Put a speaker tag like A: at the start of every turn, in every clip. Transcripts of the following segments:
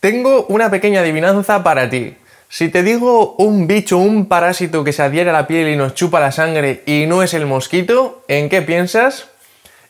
A: Tengo una pequeña adivinanza para ti. Si te digo un bicho, un parásito que se adhiere a la piel y nos chupa la sangre y no es el mosquito, ¿en qué piensas?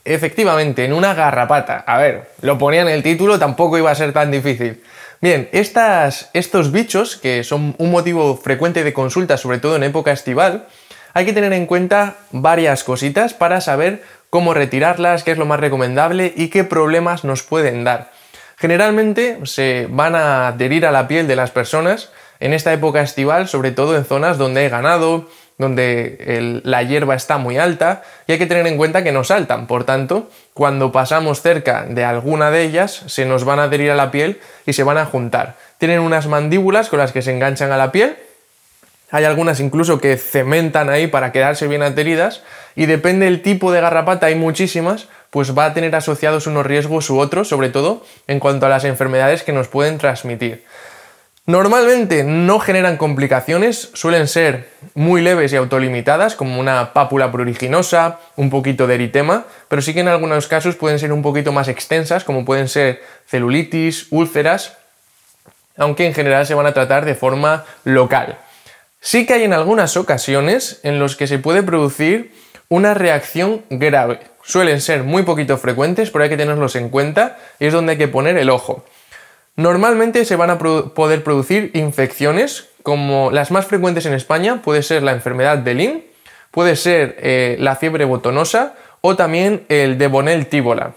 A: Efectivamente, en una garrapata. A ver, lo ponía en el título, tampoco iba a ser tan difícil. Bien, estas, estos bichos, que son un motivo frecuente de consulta, sobre todo en época estival, hay que tener en cuenta varias cositas para saber cómo retirarlas, qué es lo más recomendable y qué problemas nos pueden dar. Generalmente se van a adherir a la piel de las personas en esta época estival, sobre todo en zonas donde hay ganado, donde la hierba está muy alta, y hay que tener en cuenta que no saltan. Por tanto, cuando pasamos cerca de alguna de ellas, se nos van a adherir a la piel y se van a juntar. Tienen unas mandíbulas con las que se enganchan a la piel. Hay algunas incluso que cementan ahí para quedarse bien adheridas y depende del tipo de garrapata, hay muchísimas, pues va a tener asociados unos riesgos u otros, sobre todo en cuanto a las enfermedades que nos pueden transmitir. Normalmente no generan complicaciones, suelen ser muy leves y autolimitadas, como una pápula pruriginosa, un poquito de eritema, pero sí que en algunos casos pueden ser un poquito más extensas, como pueden ser celulitis, úlceras, aunque en general se van a tratar de forma local. Sí que hay en algunas ocasiones en los que se puede producir una reacción grave. Suelen ser muy poquito frecuentes, pero hay que tenerlos en cuenta y es donde hay que poner el ojo. Normalmente se van a poder producir infecciones, como las más frecuentes en España puede ser la enfermedad de Lyme, puede ser eh, la fiebre botonosa o también el de Bonel tíbola.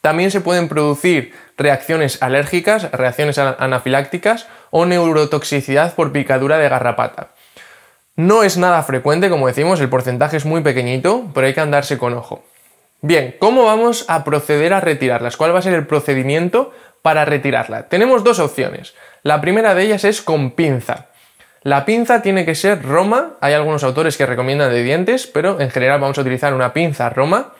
A: También se pueden producir reacciones alérgicas, reacciones anafilácticas o neurotoxicidad por picadura de garrapata. No es nada frecuente, como decimos, el porcentaje es muy pequeñito, pero hay que andarse con ojo. Bien, ¿cómo vamos a proceder a retirarlas? ¿Cuál va a ser el procedimiento para retirarla? Tenemos dos opciones. La primera de ellas es con pinza. La pinza tiene que ser Roma, hay algunos autores que recomiendan de dientes, pero en general vamos a utilizar una pinza Roma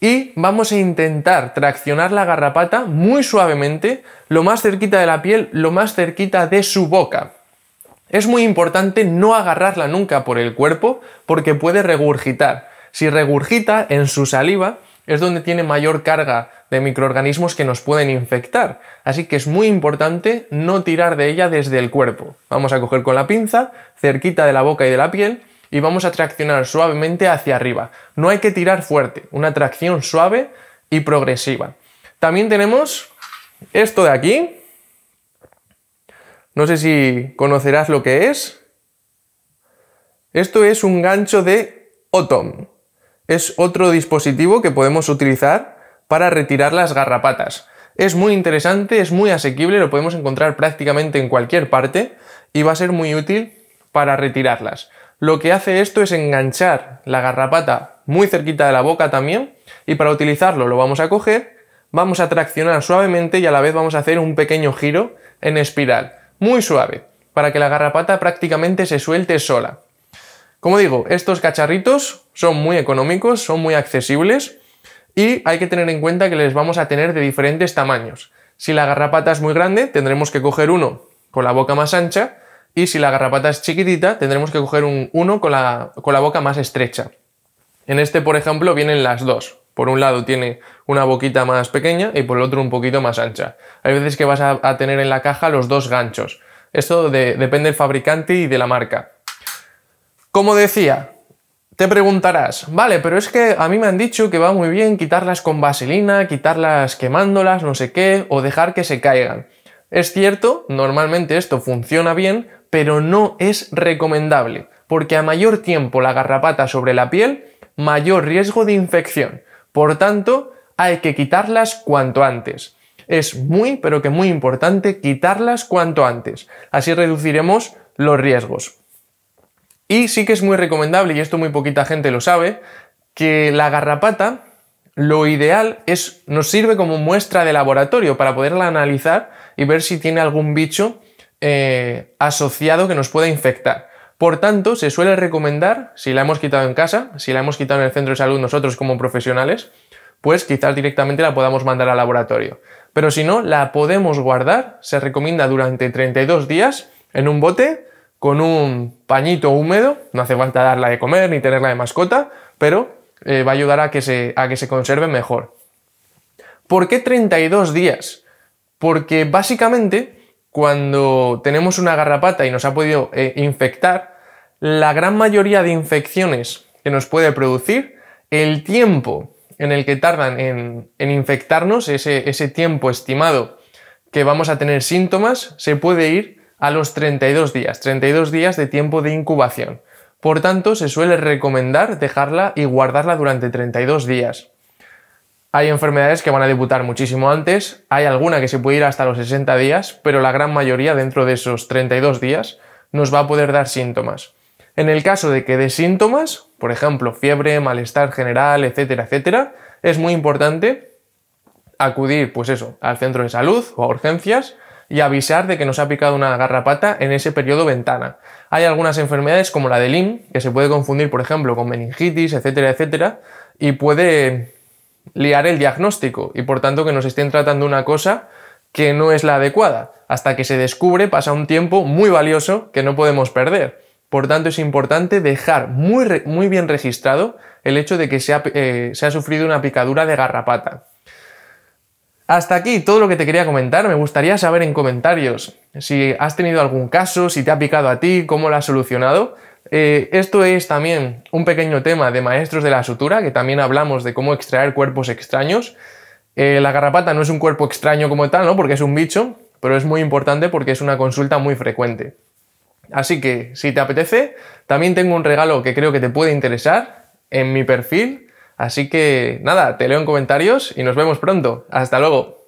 A: y vamos a intentar traccionar la garrapata muy suavemente, lo más cerquita de la piel, lo más cerquita de su boca. Es muy importante no agarrarla nunca por el cuerpo porque puede regurgitar. Si regurgita en su saliva es donde tiene mayor carga de microorganismos que nos pueden infectar. Así que es muy importante no tirar de ella desde el cuerpo. Vamos a coger con la pinza, cerquita de la boca y de la piel, y vamos a traccionar suavemente hacia arriba. No hay que tirar fuerte, una tracción suave y progresiva. También tenemos esto de aquí, no sé si conocerás lo que es. Esto es un gancho de OTOM. Es otro dispositivo que podemos utilizar para retirar las garrapatas. Es muy interesante, es muy asequible, lo podemos encontrar prácticamente en cualquier parte y va a ser muy útil para retirarlas. Lo que hace esto es enganchar la garrapata muy cerquita de la boca también y para utilizarlo lo vamos a coger, vamos a traccionar suavemente y a la vez vamos a hacer un pequeño giro en espiral muy suave, para que la garrapata prácticamente se suelte sola. Como digo, estos cacharritos son muy económicos, son muy accesibles y hay que tener en cuenta que les vamos a tener de diferentes tamaños. Si la garrapata es muy grande, tendremos que coger uno con la boca más ancha y si la garrapata es chiquitita, tendremos que coger un, uno con la, con la boca más estrecha. En este, por ejemplo, vienen las dos, por un lado tiene una boquita más pequeña y por el otro un poquito más ancha. Hay veces que vas a, tener en la caja los dos ganchos. Esto depende del fabricante y de la marca. Como decía, te preguntarás, vale, pero es que a mí me han dicho que va muy bien quitarlas con vaselina, quitarlas quemándolas, no sé qué, o dejar que se caigan. Es cierto, normalmente esto funciona bien, pero no es recomendable, porque a mayor tiempo la garrapata sobre la piel, mayor riesgo de infección. Por tanto, hay que quitarlas cuanto antes. Es muy, pero que muy importante quitarlas cuanto antes. Así reduciremos los riesgos. Y sí que es muy recomendable, y esto muy poquita gente lo sabe, que la garrapata lo ideal es nos sirve como muestra de laboratorio para poderla analizar y ver si tiene algún bicho eh, asociado que nos pueda infectar. Por tanto, se suele recomendar, si la hemos quitado en casa, si la hemos quitado en el centro de salud nosotros como profesionales, pues quizás directamente la podamos mandar al laboratorio. Pero si no, la podemos guardar, se recomienda durante 32 días en un bote con un pañito húmedo, no hace falta darla de comer ni tenerla de mascota, pero eh, va a ayudar a que, se, a que se conserve mejor. ¿Por qué 32 días? Porque básicamente cuando tenemos una garrapata y nos ha podido eh, infectar, la gran mayoría de infecciones que nos puede producir, el tiempo en el que tardan en, infectarnos, ese tiempo estimado que vamos a tener síntomas, se puede ir a los 32 días, 32 días de tiempo de incubación. Por tanto, se suele recomendar dejarla y guardarla durante 32 días. Hay enfermedades que van a debutar muchísimo antes, hay alguna que se puede ir hasta los 60 días, pero la gran mayoría dentro de esos 32 días nos va a poder dar síntomas. En el caso de que dé síntomas, por ejemplo, fiebre, malestar general, etcétera, etcétera, es muy importante acudir, pues eso, al centro de salud o a urgencias y avisar de que nos ha picado una garrapata en ese periodo ventana. Hay algunas enfermedades como la de Lyme, que se puede confundir, por ejemplo, con meningitis, etcétera, etcétera, y puede liar el diagnóstico y por tanto que nos estén tratando una cosa que no es la adecuada. Hasta que se descubre pasa un tiempo muy valioso que no podemos perder. Por tanto, es importante dejar muy, muy bien registrado el hecho de que eh, se ha, sufrido una picadura de garrapata. Hasta aquí todo lo que te quería comentar. Me gustaría saber en comentarios si has tenido algún caso, si te ha picado a ti, cómo lo has solucionado. Eh, esto es también un pequeño tema de maestros de la sutura, que también hablamos de cómo extraer cuerpos extraños. Eh, la garrapata no es un cuerpo extraño como tal, ¿no? Porque es un bicho, pero es muy importante porque es una consulta muy frecuente. Así que si te apetece, también tengo un regalo que creo que te puede interesar en mi perfil. Así que nada, te leo en comentarios y nos vemos pronto. Hasta luego.